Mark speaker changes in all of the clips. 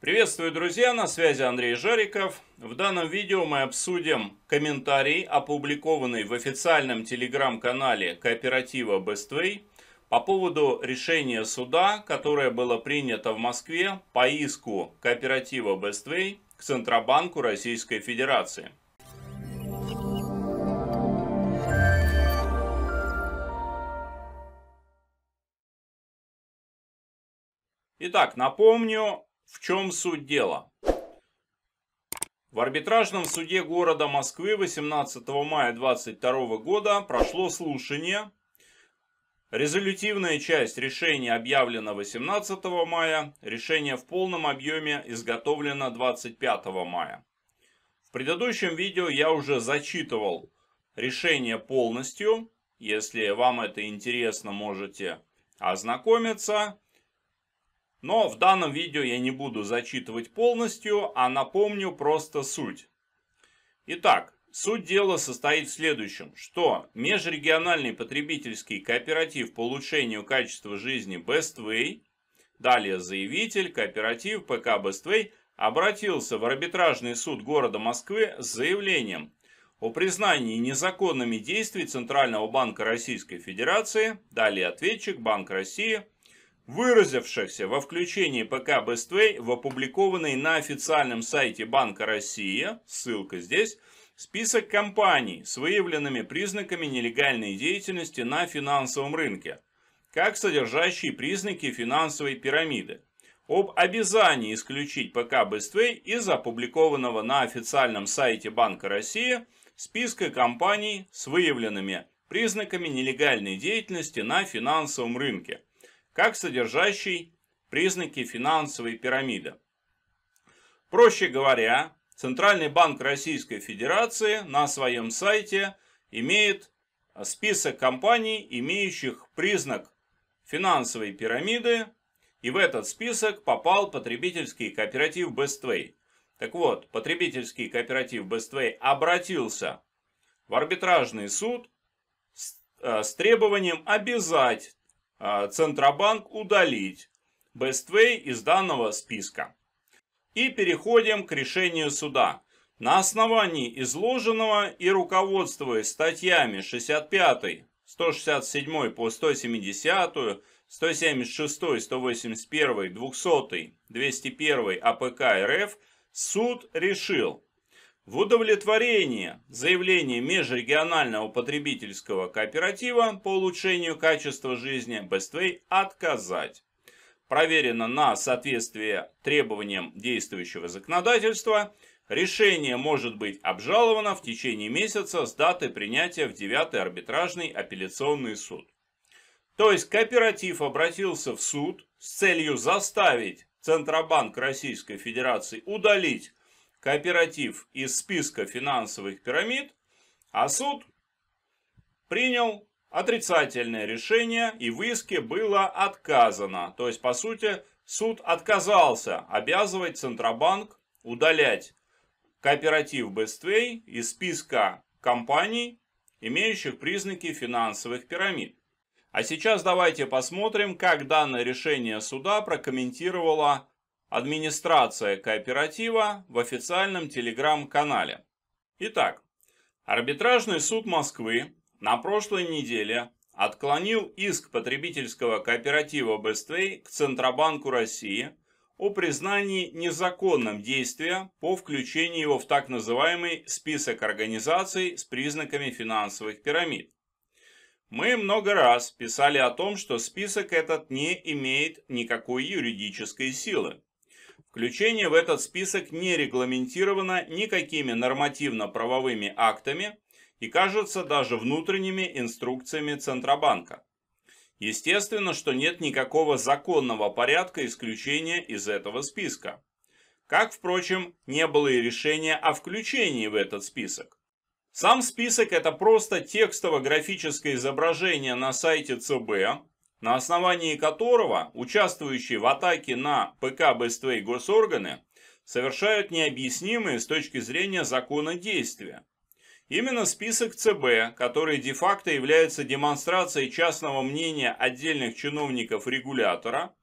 Speaker 1: Приветствую, друзья! На связи Андрей Жариков. В данном видео мы обсудим комментарий, опубликованный в официальном телеграм-канале кооператива Bestway по поводу решения суда, которое было принято в Москве по иску кооператива Bestway к Центробанку Российской Федерации. Итак, напомню, в чем суть дела? В арбитражном суде города Москвы 18 мая 2022 года прошло слушание. Резолютивная часть решения объявлена 18 мая, решение в полном объеме изготовлено 25 мая. В предыдущем видео я уже зачитывал решение полностью. Если вам это интересно, можете ознакомиться. Но в данном видео я не буду зачитывать полностью, а напомню просто суть. Итак, суть дела состоит в следующем, что межрегиональный потребительский кооператив по улучшению качества жизни Bestway, далее заявитель, кооператив ПК Bestway, обратился в арбитражный суд города Москвы с заявлением о признании незаконными действий Центрального банка Российской Федерации, далее ответчик Банк России – выразившихся во включении ПК Бествей в опубликованный на официальном сайте Банка России, ссылка здесь, список компаний с выявленными признаками нелегальной деятельности на финансовом рынке, как содержащие признаки финансовой пирамиды. Об обязании исключить ПК Бествей из опубликованного на официальном сайте Банка России списка компаний с выявленными признаками нелегальной деятельности на финансовом рынке – как содержащий признаки финансовой пирамиды. Проще говоря, Центральный банк Российской Федерации на своем сайте имеет список компаний, имеющих признак финансовой пирамиды, и в этот список попал потребительский кооператив Bestway. Так вот, потребительский кооператив Bestway обратился в арбитражный суд с, э, с требованием обязать а, Центробанк удалить Bestway из данного списка. И переходим к решению суда. На основании изложенного и руководствуясь статьями 65, 167 по 170, 176, 181, 200, 201 АПК РФ, суд решил – в удовлетворение заявления межрегионального потребительского кооператива по улучшению качества жизни Bestway отказать. Проверено на соответствие требованиям действующего законодательства. Решение может быть обжаловано в течение месяца с даты принятия в 9 арбитражный апелляционный суд. То есть кооператив обратился в суд с целью заставить Центробанк Российской Федерации удалить кооператив из списка финансовых пирамид, а суд принял отрицательное решение и в иске было отказано. То есть, по сути, суд отказался обязывать Центробанк удалять кооператив Бествей из списка компаний, имеющих признаки финансовых пирамид. А сейчас давайте посмотрим, как данное решение суда прокомментировала Администрация кооператива в официальном телеграм-канале. Итак, арбитражный суд Москвы на прошлой неделе отклонил иск потребительского кооператива «Бествей» к Центробанку России о признании незаконным действия по включению его в так называемый список организаций с признаками финансовых пирамид. Мы много раз писали о том, что список этот не имеет никакой юридической силы. Включение в этот список не регламентировано никакими нормативно-правовыми актами и кажется даже внутренними инструкциями Центробанка. Естественно, что нет никакого законного порядка исключения из этого списка. Как, впрочем, не было и решения о включении в этот список. Сам список – это просто текстово-графическое изображение на сайте ЦБ, на основании которого участвующие в атаке на ПК БСТ и госорганы совершают необъяснимые с точки зрения закона действия. Именно список ЦБ, который де-факто является демонстрацией частного мнения отдельных чиновников регулятора,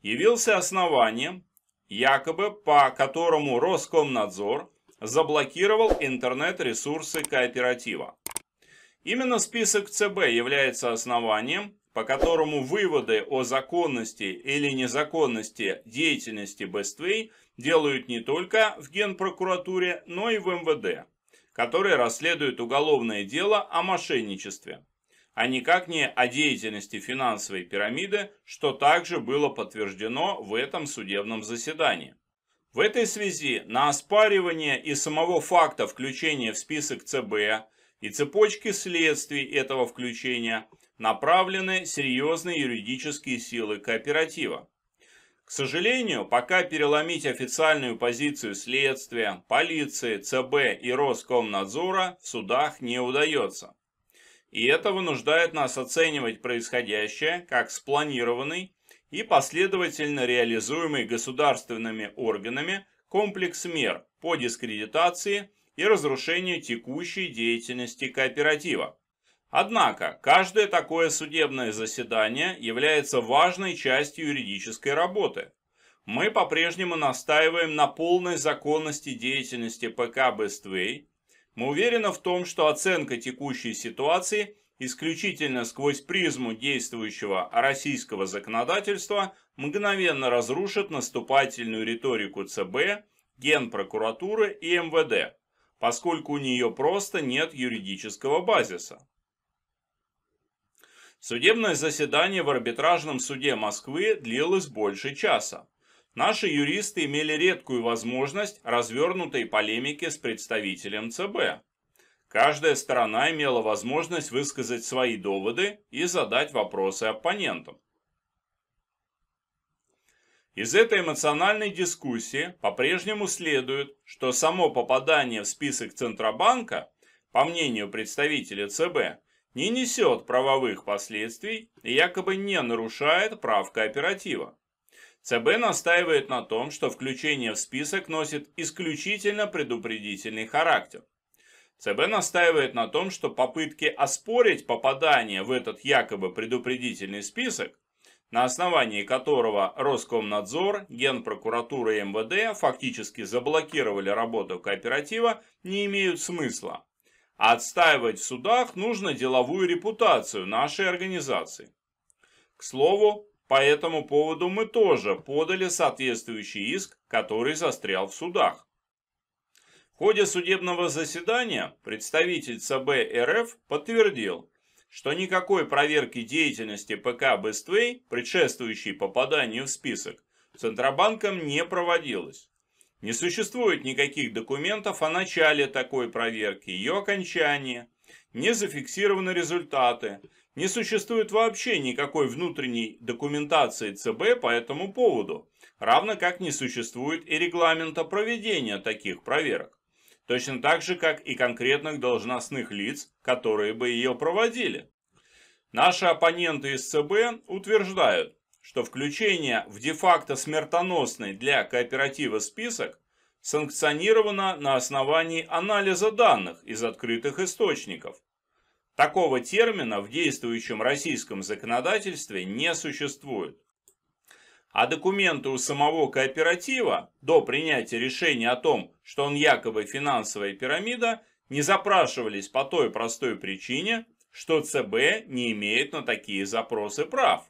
Speaker 1: явился основанием, якобы по которому Роскомнадзор заблокировал интернет-ресурсы кооператива. Именно список ЦБ является основанием, по которому выводы о законности или незаконности деятельности Бествей делают не только в Генпрокуратуре, но и в МВД, которые расследуют уголовное дело о мошенничестве, а никак не о деятельности финансовой пирамиды, что также было подтверждено в этом судебном заседании. В этой связи на оспаривание и самого факта включения в список ЦБ и цепочки следствий этого включения направлены серьезные юридические силы кооператива. К сожалению, пока переломить официальную позицию следствия, полиции, ЦБ и Роскомнадзора в судах не удается. И это вынуждает нас оценивать происходящее как спланированный и последовательно реализуемый государственными органами комплекс мер по дискредитации и разрушение текущей деятельности кооператива. Однако, каждое такое судебное заседание является важной частью юридической работы. Мы по-прежнему настаиваем на полной законности деятельности ПК «Бествей». Мы уверены в том, что оценка текущей ситуации исключительно сквозь призму действующего российского законодательства мгновенно разрушит наступательную риторику ЦБ, Генпрокуратуры и МВД – поскольку у нее просто нет юридического базиса. Судебное заседание в арбитражном суде Москвы длилось больше часа. Наши юристы имели редкую возможность развернутой полемики с представителем ЦБ. Каждая сторона имела возможность высказать свои доводы и задать вопросы оппонентам. Из этой эмоциональной дискуссии по-прежнему следует, что само попадание в список Центробанка, по мнению представителя ЦБ, не несет правовых последствий и якобы не нарушает прав кооператива. ЦБ настаивает на том, что включение в список носит исключительно предупредительный характер. ЦБ настаивает на том, что попытки оспорить попадание в этот якобы предупредительный список на основании которого Роскомнадзор, Генпрокуратура и МВД фактически заблокировали работу кооператива, не имеют смысла. Отстаивать в судах нужно деловую репутацию нашей организации. К слову, по этому поводу мы тоже подали соответствующий иск, который застрял в судах. В ходе судебного заседания представитель ЦБ РФ подтвердил, что никакой проверки деятельности ПК Бествей, предшествующей попаданию в список, Центробанком не проводилось. Не существует никаких документов о начале такой проверки, ее окончании, не зафиксированы результаты, не существует вообще никакой внутренней документации ЦБ по этому поводу, равно как не существует и регламента проведения таких проверок точно так же, как и конкретных должностных лиц, которые бы ее проводили. Наши оппоненты из ЦБ утверждают, что включение в де-факто смертоносный для кооператива список санкционировано на основании анализа данных из открытых источников. Такого термина в действующем российском законодательстве не существует а документы у самого кооператива до принятия решения о том, что он якобы финансовая пирамида, не запрашивались по той простой причине, что ЦБ не имеет на такие запросы прав.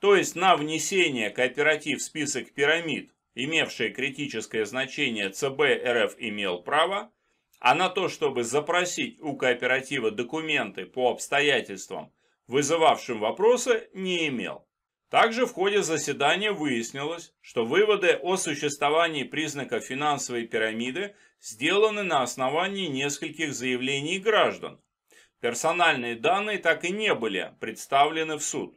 Speaker 1: То есть на внесение кооператив в список пирамид, имевшее критическое значение ЦБ РФ имел право, а на то, чтобы запросить у кооператива документы по обстоятельствам, вызывавшим вопросы, не имел. Также в ходе заседания выяснилось, что выводы о существовании признаков финансовой пирамиды сделаны на основании нескольких заявлений граждан. Персональные данные так и не были представлены в суд.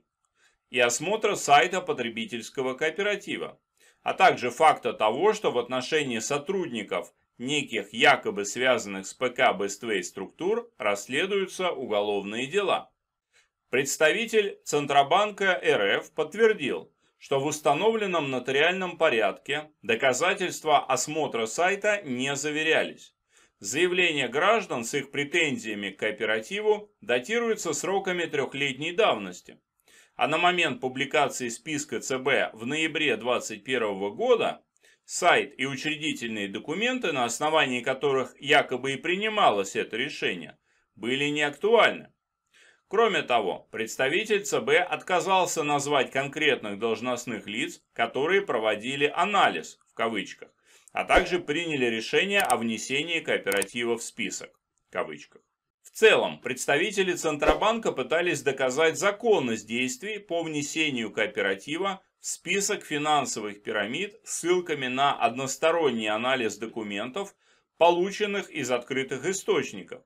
Speaker 1: И осмотра сайта потребительского кооператива, а также факта того, что в отношении сотрудников неких якобы связанных с ПК «Бествей» структур расследуются уголовные дела. Представитель Центробанка РФ подтвердил, что в установленном нотариальном порядке доказательства осмотра сайта не заверялись. Заявления граждан с их претензиями к кооперативу датируются сроками трехлетней давности. А на момент публикации списка ЦБ в ноябре 2021 года сайт и учредительные документы, на основании которых якобы и принималось это решение, были неактуальны. Кроме того, представитель ЦБ отказался назвать конкретных должностных лиц, которые проводили «анализ», в кавычках, а также приняли решение о внесении кооператива в список, в кавычках. В целом, представители Центробанка пытались доказать законность действий по внесению кооператива в список финансовых пирамид ссылками на односторонний анализ документов, полученных из открытых источников,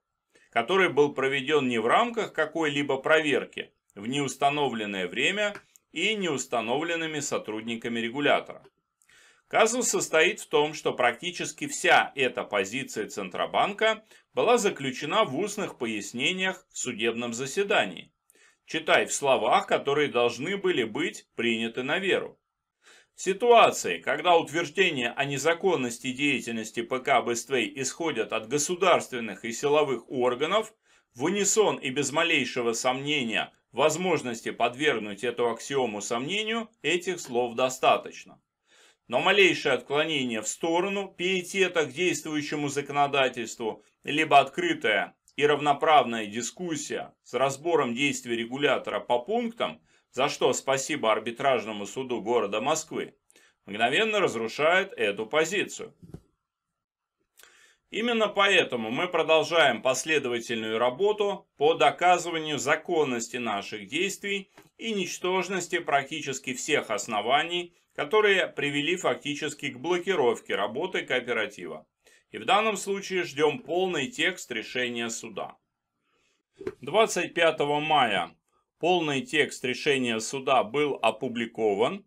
Speaker 1: который был проведен не в рамках какой-либо проверки в неустановленное время и неустановленными сотрудниками регулятора. Казус состоит в том, что практически вся эта позиция Центробанка была заключена в устных пояснениях в судебном заседании. Читай в словах, которые должны были быть приняты на веру. В ситуации, когда утверждения о незаконности деятельности ПК Бествей исходят от государственных и силовых органов, в унисон и без малейшего сомнения возможности подвергнуть эту аксиому сомнению, этих слов достаточно. Но малейшее отклонение в сторону пиетета к действующему законодательству, либо открытая и равноправная дискуссия с разбором действий регулятора по пунктам – за что спасибо арбитражному суду города Москвы, мгновенно разрушает эту позицию. Именно поэтому мы продолжаем последовательную работу по доказыванию законности наших действий и ничтожности практически всех оснований, которые привели фактически к блокировке работы кооператива. И в данном случае ждем полный текст решения суда. 25 мая Полный текст решения суда был опубликован,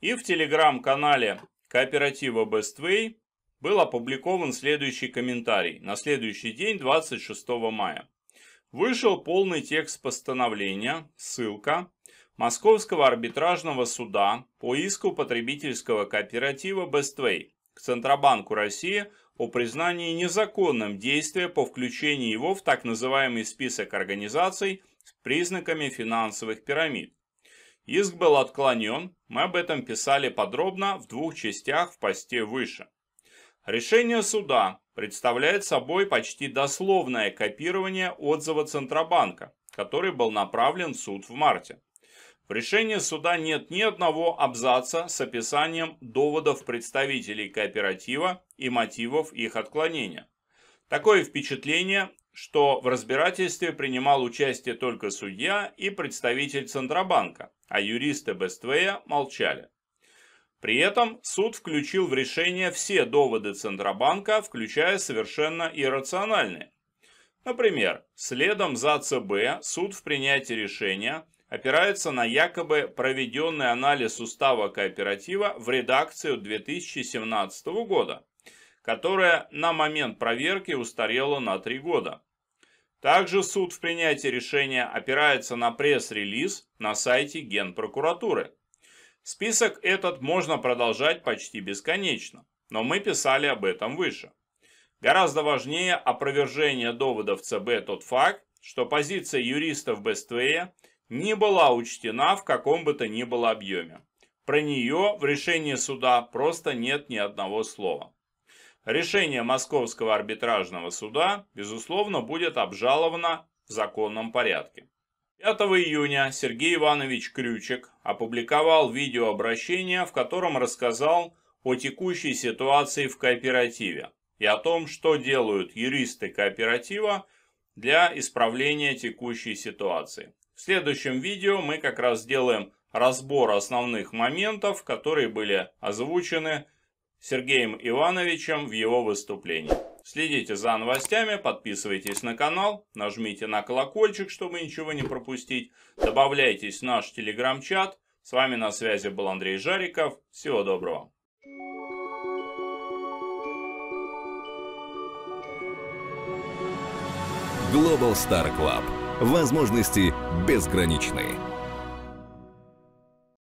Speaker 1: и в телеграм-канале кооператива Bestway был опубликован следующий комментарий на следующий день, 26 мая. Вышел полный текст постановления, ссылка, Московского арбитражного суда по иску потребительского кооператива Bestway к Центробанку России о признании незаконным действия по включению его в так называемый список организаций – признаками финансовых пирамид. Иск был отклонен, мы об этом писали подробно в двух частях в посте выше. Решение суда представляет собой почти дословное копирование отзыва Центробанка, который был направлен в суд в марте. В решении суда нет ни одного абзаца с описанием доводов представителей кооператива и мотивов их отклонения. Такое впечатление, что в разбирательстве принимал участие только судья и представитель Центробанка, а юристы БСТВ молчали. При этом суд включил в решение все доводы Центробанка, включая совершенно иррациональные. Например, следом за ЦБ суд в принятии решения опирается на якобы проведенный анализ устава кооператива в редакцию 2017 года которая на момент проверки устарела на три года. Также суд в принятии решения опирается на пресс-релиз на сайте Генпрокуратуры. Список этот можно продолжать почти бесконечно, но мы писали об этом выше. Гораздо важнее опровержение доводов ЦБ тот факт, что позиция юристов Бествея не была учтена в каком бы то ни было объеме. Про нее в решении суда просто нет ни одного слова. Решение Московского арбитражного суда, безусловно, будет обжаловано в законном порядке. 5 июня Сергей Иванович Крючек опубликовал видеообращение, в котором рассказал о текущей ситуации в кооперативе и о том, что делают юристы кооператива для исправления текущей ситуации. В следующем видео мы как раз сделаем разбор основных моментов, которые были озвучены Сергеем Ивановичем в его выступлении. Следите за новостями, подписывайтесь на канал, нажмите на колокольчик, чтобы ничего не пропустить, добавляйтесь в наш телеграм-чат. С вами на связи был Андрей Жариков. Всего доброго. Global Star Club. Возможности безграничные.